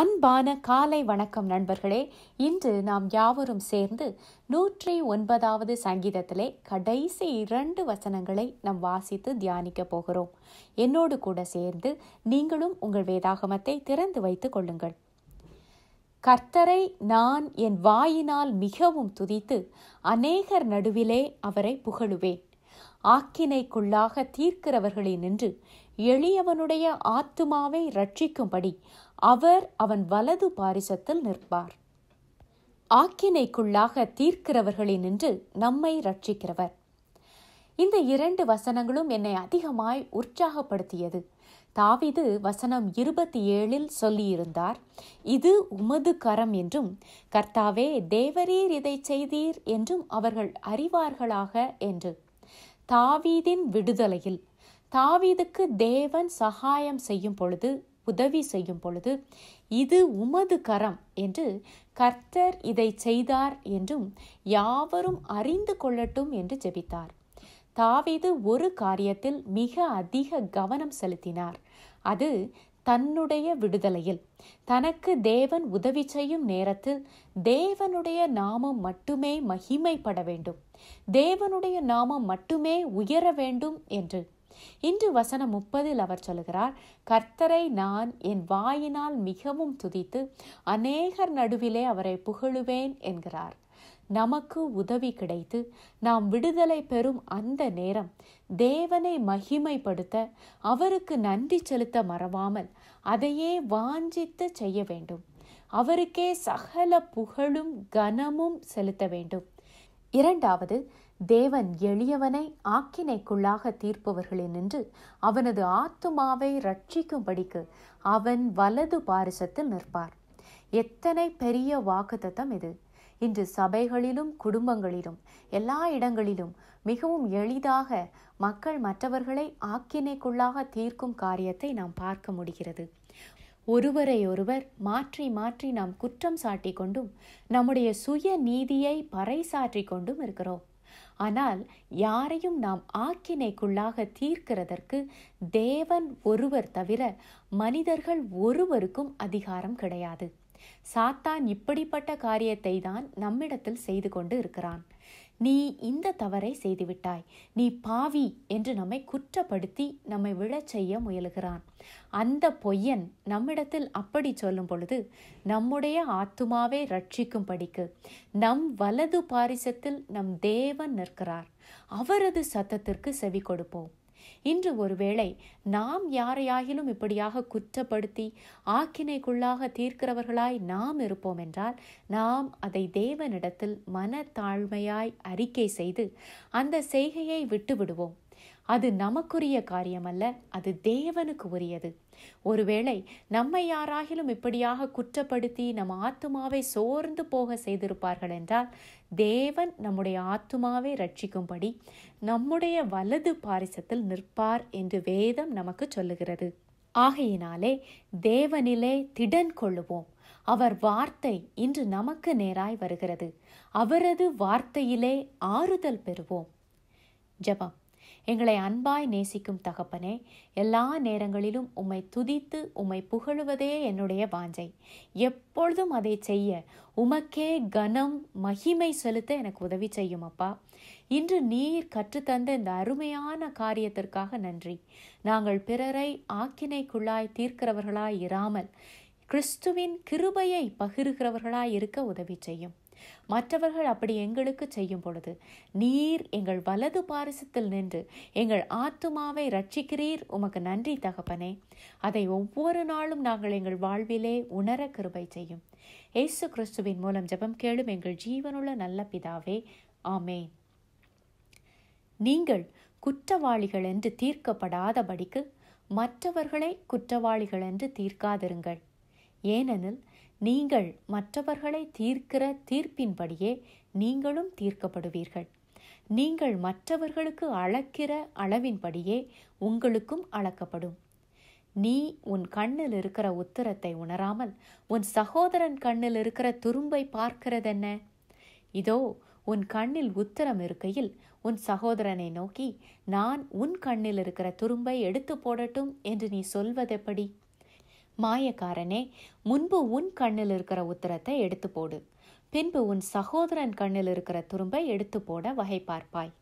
அன்பான காலை வணக்கம் நண்பர்களே இன்று நாம் யாவரும் சேர்ந்து நூற்றி ஒன்பதாவது சங்கீதத்திலே கடைசி இரண்டு வசனங்களை நாம் வாசித்து தியானிக்க போகிறோம் என்னோடு கூட சேர்ந்து நீங்களும் உங்கள் வேதாகமத்தை திறந்து வைத்துக் கொள்ளுங்கள் கர்த்தரை நான் என் வாயினால் மிகவும் துதித்து அநேகர் நடுவிலே அவரை புகழுவேன் ஆக்கினைக்குள்ளாக நின்று எளியவனுடைய ஆத்துமாவை ரட்சிக்கும்படி அவர் அவன் வலது பாரிசத்தில் நிற்பார் ஆக்கினைக்குள்ளாக தீர்க்கிறவர்களே நின்று நம்மை ரட்சிக்கிறவர் இந்த இரண்டு வசனங்களும் என்னை அதிகமாய் உற்சாகப்படுத்தியது தாவிது வசனம் இருபத்தி ஏழில் சொல்லியிருந்தார் இது உமது கரம் என்றும் கர்த்தாவே தேவரீர் இதை செய்தீர் என்றும் அவர்கள் அறிவார்களாக என்று தாவீதின் விடுதலையில் தாவீதுக்கு தேவன் சகாயம் செய்யும் பொழுது உதவி செய்யும் பொழுது இது உமது கரம் என்று கர்த்தர் இதை செய்தார் என்றும் யாவரும் அறிந்து கொள்ளட்டும் என்று ஜெபித்தார் தாவீது ஒரு காரியத்தில் மிக அதிக கவனம் செலுத்தினார் அது தன்னுடைய விடுதலையில் தனக்கு தேவன் உதவி செய்யும் நேரத்தில் தேவனுடைய நாமம் மட்டுமே மகிமைப்பட வேண்டும் தேவனுடைய நாமம் மட்டுமே உயர வேண்டும் என்று இன்று வசனம் முப்பதில் அவர் சொல்கிறார் கர்த்தரை நான் என் வாயினால் மிகவும் துதித்து அநேகர் நடுவிலே அவரை புகழுவேன் என்கிறார் நமக்கு உதவி கிடைத்து நாம் விடுதலை பெறும் அந்த நேரம் தேவனை மகிமைப்படுத்த அவருக்கு நன்றி செலுத்த மறவாமல் அதையே வாஞ்சித்து செய்ய வேண்டும் அவருக்கே சகல புகழும் கனமும் செலுத்த வேண்டும் இரண்டாவது தேவன் எளியவனை ஆக்கினைக்குள்ளாக தீர்ப்பவர்களே நின்று அவனது ஆத்துமாவை ரட்சிக்கும்படிக்கு அவன் வலது பாரிசத்தில் நிற்பார் எத்தனை பெரிய வாக்குத்தத்தம் இது இன்று சபைகளிலும் குடும்பங்களிலும் எல்லா இடங்களிலும் மிகவும் எளிதாக மக்கள் மற்றவர்களை ஆக்கினைக்குள்ளாக தீர்க்கும் காரியத்தை நாம் பார்க்க முடிகிறது ஒருவரையொருவர் மாற்றி மாற்றி நாம் குற்றம் சாட்டி கொண்டும் நம்முடைய சுய நீதியை பறைசாற்றி கொண்டும் இருக்கிறோம் ஆனால் யாரையும் நாம் ஆக்கினைக்குள்ளாக தீர்க்கிறதற்கு தேவன் ஒருவர் தவிர மனிதர்கள் ஒருவருக்கும் அதிகாரம் கிடையாது சாத்தான் இப்படிப்பட்ட காரியத்தை தான் நம்மிடத்தில் செய்து கொண்டு இருக்கிறான் நீ இந்த தவறை செய்துவிட்டாய் நீ பாவி என்று நம்மை குற்றப்படுத்தி நம்மை விழச் செய்ய முயலுகிறான் அந்த பொய்யன் நம்மிடத்தில் அப்படி சொல்லும் பொழுது நம்முடைய ஆத்துமாவை படிக்கு நம் வலது பாரிசத்தில் நம் தேவன் நிற்கிறார் அவரது சத்தத்திற்கு செவி கொடுப்போம் இன்று ஒருவேளை நாம் யாரையாகிலும் இப்படியாக குற்றப்படுத்தி ஆக்கினைக்குள்ளாக தீர்க்கிறவர்களாய் நாம் இருப்போம் என்றால் நாம் அதை தேவனிடத்தில் மனத்தாழ்மையாய் அறிக்கை செய்து அந்த செய்கையை விட்டுவிடுவோம் அது நமக்குரிய காரியம் அல்ல அது தேவனுக்கு உரியது ஒருவேளை நம்மை யாராகிலும் இப்படியாக குற்றப்படுத்தி நம் ஆத்துமாவை சோர்ந்து போக செய்திருப்பார்கள் என்றால் தேவன் நம்முடைய ஆத்துமாவை ரட்சிக்கும்படி நம்முடைய வலது பாரிசத்தில் நிற்பார் என்று வேதம் நமக்கு சொல்லுகிறது ஆகையினாலே தேவனிலே திடன் கொள்ளுவோம் அவர் வார்த்தை இன்று நமக்கு நேராய் வருகிறது அவரது வார்த்தையிலே ஆறுதல் பெறுவோம் ஜபம் எங்களை அன்பாய் நேசிக்கும் தகப்பனே எல்லா நேரங்களிலும் உம்மை துதித்து உம்மை புகழுவதே என்னுடைய வாஞ்சை எப்பொழுதும் அதை செய்ய உமக்கே கனம் மகிமை செலுத்த எனக்கு உதவி செய்யும் அப்பா இன்று நீர் கற்றுத்தந்த இந்த அருமையான காரியத்திற்காக நன்றி நாங்கள் பிறரை ஆக்கினைக்குள்ளாய் தீர்க்கிறவர்களாய் இராமல் கிறிஸ்துவின் கிருபையை பகிர்கிறவர்களாய் இருக்க உதவி செய்யும் மற்றவர்கள் அப்படி எங்களுக்கு செய்யும் பொழுது நீர் எங்கள் வலது பாரிசத்தில் நின்று எங்கள் ஆத்துமாவை ரட்சிக்கிறீர் உமக்கு நன்றி தகப்பனே அதை ஒவ்வொரு நாளும் நாங்கள் எங்கள் வாழ்விலே உணர கிருபை செய்யும் ஏசு கிறிஸ்துவின் மூலம் ஜெபம் கேளும் எங்கள் ஜீவனுள்ள நல்ல பிதாவே ஆமே நீங்கள் குற்றவாளிகள் என்று தீர்க்கப்படாதபடிக்கு மற்றவர்களை குற்றவாளிகள் என்று தீர்க்காதிருங்கள் ஏனெனில் நீங்கள் மற்றவர்களை தீர்க்கிற தீர்ப்பின்படியே நீங்களும் தீர்க்கப்படுவீர்கள் நீங்கள் மற்றவர்களுக்கு அளக்கிற அளவின்படியே உங்களுக்கும் அளக்கப்படும் நீ உன் கண்ணில் இருக்கிற உத்தரத்தை உணராமல் உன் சகோதரன் கண்ணில் இருக்கிற துரும்பை பார்க்கிறதென்ன இதோ உன் கண்ணில் உத்தரம் இருக்கையில் உன் சகோதரனை நோக்கி நான் உன் கண்ணில் இருக்கிற துரும்பை எடுத்து போடட்டும் என்று நீ சொல்வதெப்படி மாயக்காரனே முன்பு உன் கண்ணில் இருக்கிற உத்தரத்தை எடுத்து போடு பின்பு உன் சகோதரன் கண்ணில் இருக்கிற துரும்பை எடுத்து போட வகை பார்ப்பாய்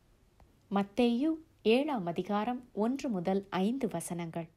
மத்தேயு ஏழாம் அதிகாரம் ஒன்று முதல் ஐந்து வசனங்கள்